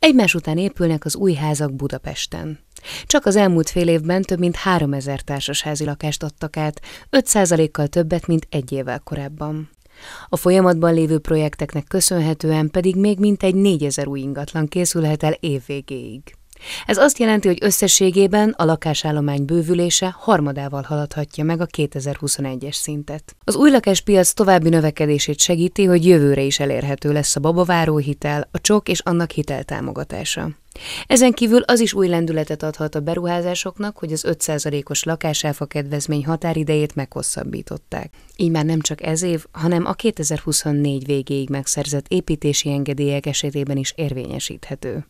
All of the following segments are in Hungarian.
Egymás után épülnek az új házak Budapesten. Csak az elmúlt fél évben több mint 3000 társasházi lakást adtak át, 5%-kal többet, mint egy évvel korábban. A folyamatban lévő projekteknek köszönhetően pedig még mintegy 4000 új ingatlan készülhet el évvégéig. Ez azt jelenti, hogy összességében a lakásállomány bővülése harmadával haladhatja meg a 2021-es szintet. Az új lakáspiac további növekedését segíti, hogy jövőre is elérhető lesz a babaváró hitel, a csok és annak hiteltámogatása. Ezen kívül az is új lendületet adhat a beruházásoknak, hogy az 5%-os lakásáfa kedvezmény határidejét meghosszabbították. Így már nem csak ez év, hanem a 2024 végéig megszerzett építési engedélyek esetében is érvényesíthető.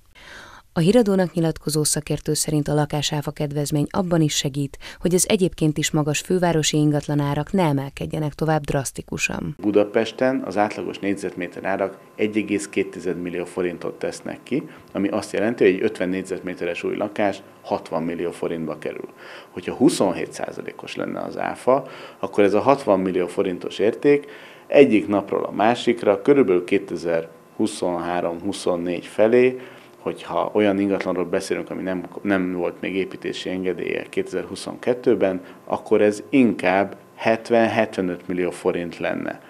A híradónak nyilatkozó szakértő szerint a lakásáfa kedvezmény abban is segít, hogy az egyébként is magas fővárosi ingatlanárak ne emelkedjenek tovább drasztikusan. Budapesten az átlagos négyzetméter árak 1,2 millió forintot tesznek ki, ami azt jelenti, hogy egy 50 négyzetméteres új lakás 60 millió forintba kerül. Hogyha 27%-os lenne az áfa, akkor ez a 60 millió forintos érték egyik napról a másikra, körülbelül 2023-24 felé hogyha olyan ingatlanról beszélünk, ami nem, nem volt még építési engedélye 2022-ben, akkor ez inkább 70-75 millió forint lenne.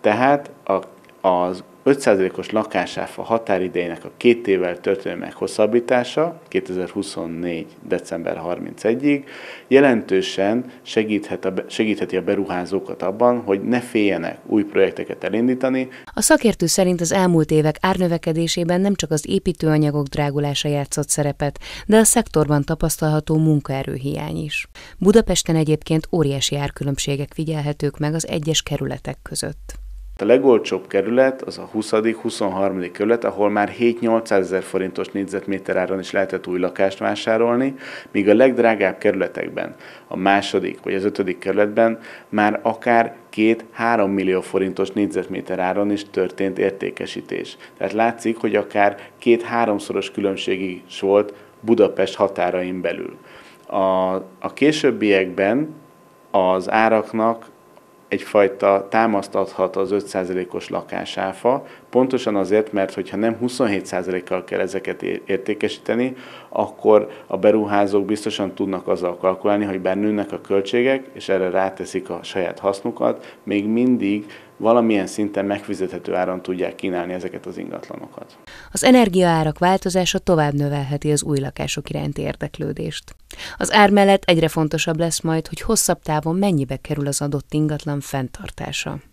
Tehát a, az 5%-os lakásáfa határidejének a két évvel történő meghosszabbítása 2024. december 31-ig jelentősen segíthet a, segítheti a beruházókat abban, hogy ne féljenek új projekteket elindítani. A szakértő szerint az elmúlt évek árnövekedésében nem csak az építőanyagok drágulása játszott szerepet, de a szektorban tapasztalható munkaerőhiány is. Budapesten egyébként óriási árkülönbségek figyelhetők meg az egyes kerületek között. A legolcsóbb kerület az a 20.-23. kerület, ahol már 7-800 ezer forintos négyzetméter áron is lehetett új lakást vásárolni, míg a legdrágább kerületekben, a második vagy az ötödik kerületben már akár 2-3 millió forintos négyzetméter áron is történt értékesítés. Tehát látszik, hogy akár két-háromszoros különbség is volt Budapest határain belül. A, a későbbiekben az áraknak egyfajta támaszt adhat az 5%-os lakásáfa, pontosan azért, mert hogyha nem 27%-kal kell ezeket értékesíteni, akkor a beruházók biztosan tudnak azzal kalkulálni, hogy bár a költségek, és erre ráteszik a saját hasznukat, még mindig valamilyen szinten megfizethető áron tudják kínálni ezeket az ingatlanokat. Az energiaárak változása tovább növelheti az új lakások iránti érdeklődést. Az ár mellett egyre fontosabb lesz majd, hogy hosszabb távon mennyibe kerül az adott ingatlan fenntartása.